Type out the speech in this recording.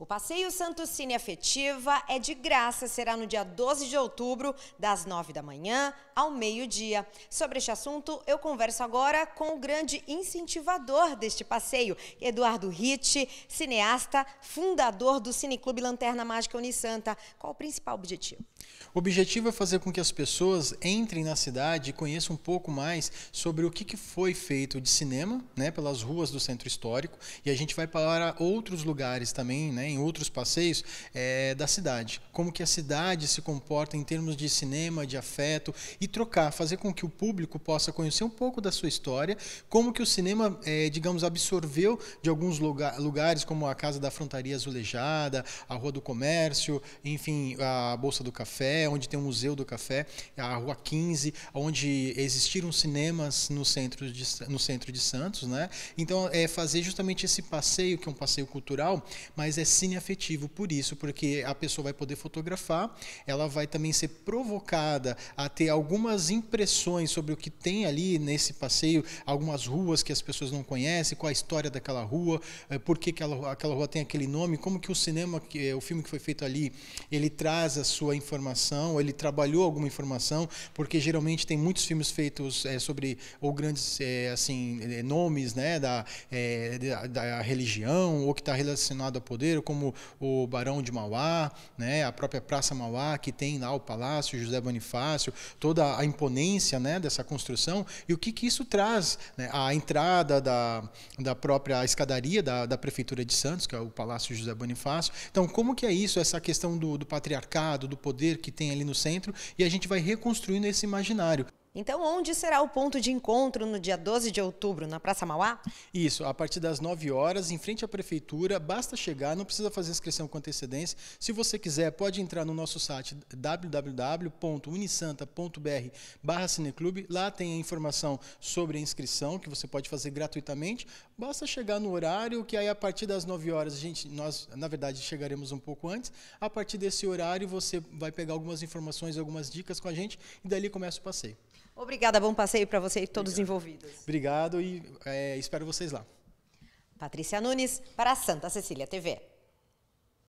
O Passeio Santo Cine Afetiva é de graça, será no dia 12 de outubro, das 9 da manhã ao meio-dia. Sobre este assunto, eu converso agora com o grande incentivador deste passeio, Eduardo Ritt, cineasta, fundador do Cineclube Lanterna Mágica Unisanta. Qual o principal objetivo? O objetivo é fazer com que as pessoas entrem na cidade e conheçam um pouco mais sobre o que foi feito de cinema, né, pelas ruas do centro histórico, e a gente vai para outros lugares também, né, em outros passeios é, da cidade. Como que a cidade se comporta em termos de cinema, de afeto e trocar, fazer com que o público possa conhecer um pouco da sua história, como que o cinema, é, digamos, absorveu de alguns lugar, lugares como a Casa da Frontaria Azulejada, a Rua do Comércio, enfim, a Bolsa do Café, onde tem o Museu do Café, a Rua 15, onde existiram cinemas no centro de, no centro de Santos, né? Então, é fazer justamente esse passeio, que é um passeio cultural, mas é afetivo, por isso, porque a pessoa vai poder fotografar, ela vai também ser provocada a ter algumas impressões sobre o que tem ali nesse passeio, algumas ruas que as pessoas não conhecem, qual a história daquela rua, eh, por que aquela, aquela rua tem aquele nome, como que o cinema, eh, o filme que foi feito ali, ele traz a sua informação, ele trabalhou alguma informação, porque geralmente tem muitos filmes feitos é, sobre ou grandes é, assim nomes né, da, é, da, da religião ou que está relacionado ao poder como o Barão de Mauá, né, a própria Praça Mauá, que tem lá o Palácio José Bonifácio, toda a imponência né, dessa construção, e o que, que isso traz? Né? A entrada da, da própria escadaria da, da Prefeitura de Santos, que é o Palácio José Bonifácio. Então, como que é isso, essa questão do, do patriarcado, do poder que tem ali no centro, e a gente vai reconstruindo esse imaginário. Então, onde será o ponto de encontro no dia 12 de outubro, na Praça Mauá? Isso, a partir das 9 horas, em frente à prefeitura, basta chegar, não precisa fazer inscrição com antecedência. Se você quiser, pode entrar no nosso site www.unisanta.br barra cineclube. Lá tem a informação sobre a inscrição, que você pode fazer gratuitamente. Basta chegar no horário, que aí a partir das 9 horas, a gente, nós, na verdade, chegaremos um pouco antes. A partir desse horário, você vai pegar algumas informações, algumas dicas com a gente e dali começa o passeio. Obrigada, bom passeio para você e todos Obrigado. envolvidos. Obrigado e é, espero vocês lá. Patrícia Nunes, para Santa Cecília TV.